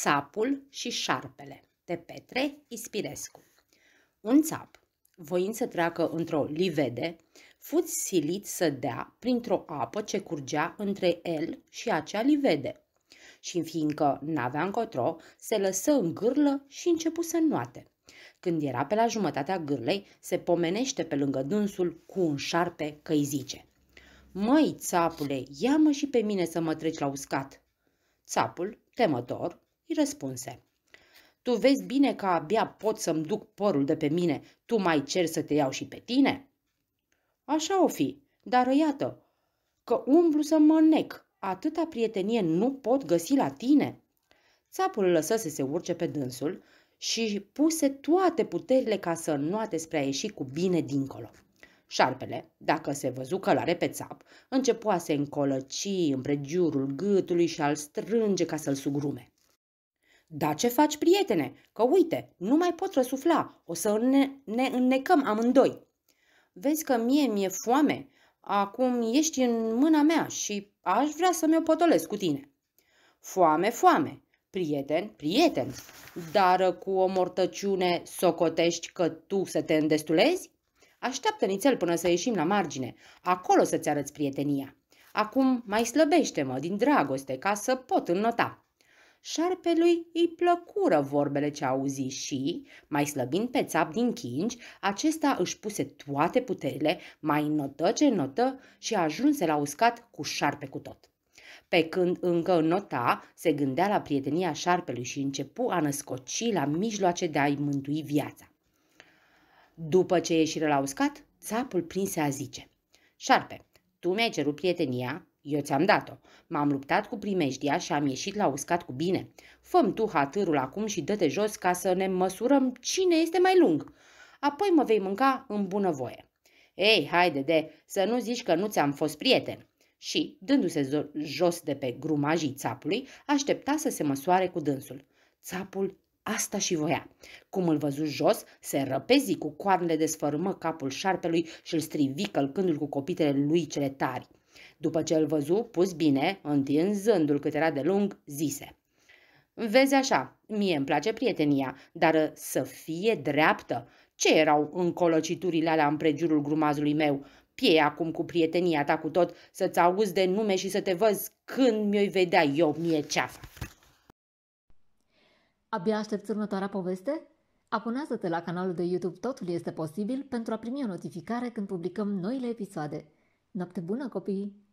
Țapul și șarpele de Petre Ispirescu Un țap, voind să treacă într-o livede, fuți silit să dea printr-o apă ce curgea între el și acea livede. Și fiindcă n-avea încotro, se lăsă în gârlă și începu să nuate. Când era pe la jumătatea gârlei, se pomenește pe lângă dânsul cu un șarpe că îi zice Măi, țapule, ia-mă și pe mine să mă treci la uscat!" Țapul, temător, îi răspunse. Tu vezi bine că abia pot să-mi duc părul de pe mine, tu mai cer să te iau și pe tine? Așa o fi, dar iată, că umblu să mă nec, atâta prietenie nu pot găsi la tine. Țapul lăsă să se urce pe dânsul și puse toate puterile ca să înnoate spre a ieși cu bine dincolo. Șarpele, dacă se văzu că l-are pe țap, începua să încolăci împregiurul gâtului și al strânge ca să-l sugrume. Da, ce faci, prietene? Că uite, nu mai pot răsufla, o să ne, ne înnecăm amândoi. Vezi că mie mi-e foame, acum ești în mâna mea și aș vrea să mi-o potolesc cu tine. Foame, foame, prieten, prieten, dar cu o mortăciune socotești că tu să te îndestulezi? Așteaptă nițel până să ieșim la margine, acolo să-ți arăți prietenia. Acum mai slăbește-mă din dragoste ca să pot înnota. Șarpelui îi plăcură vorbele ce auzi și, mai slăbind pe țap din chingi, acesta își puse toate puterile, mai notă ce notă și ajunse la uscat cu șarpe cu tot. Pe când încă nota, se gândea la prietenia șarpelui și începu a născoci la mijloace de a-i mântui viața. După ce ieșiră la uscat, țapul prinse a zice, Șarpe, tu mi-ai cerut prietenia, eu ți-am dat-o. M-am luptat cu primejdia și am ieșit la uscat cu bine. Făm tu hatârul acum și dă-te jos ca să ne măsurăm cine este mai lung. Apoi mă vei mânca în bunăvoie. Ei, haide de, să nu zici că nu ți-am fost prieten. Și, dându-se jos de pe grumajii țapului, aștepta să se măsoare cu dânsul. Țapul asta și voia. Cum îl văzu jos, se răpezi cu coarnele, desfărâmă capul șarpelui și îl strivi călcându-l cu copitele lui cele tari. După ce îl văzu, pus bine, întinzându-l cât era de lung, zise. Vezi așa, mie îmi place prietenia, dar uh, să fie dreaptă. Ce erau încolociturile alea împrejurul grumazului meu? Piei acum cu prietenia ta cu tot, să-ți auzi de nume și să te văz când mi-o vedea eu mie ceafă. Abia aștepți următoarea poveste? Abonează-te la canalul de YouTube Totul este posibil pentru a primi o notificare când publicăm noile episoade. Noapte bună, copii!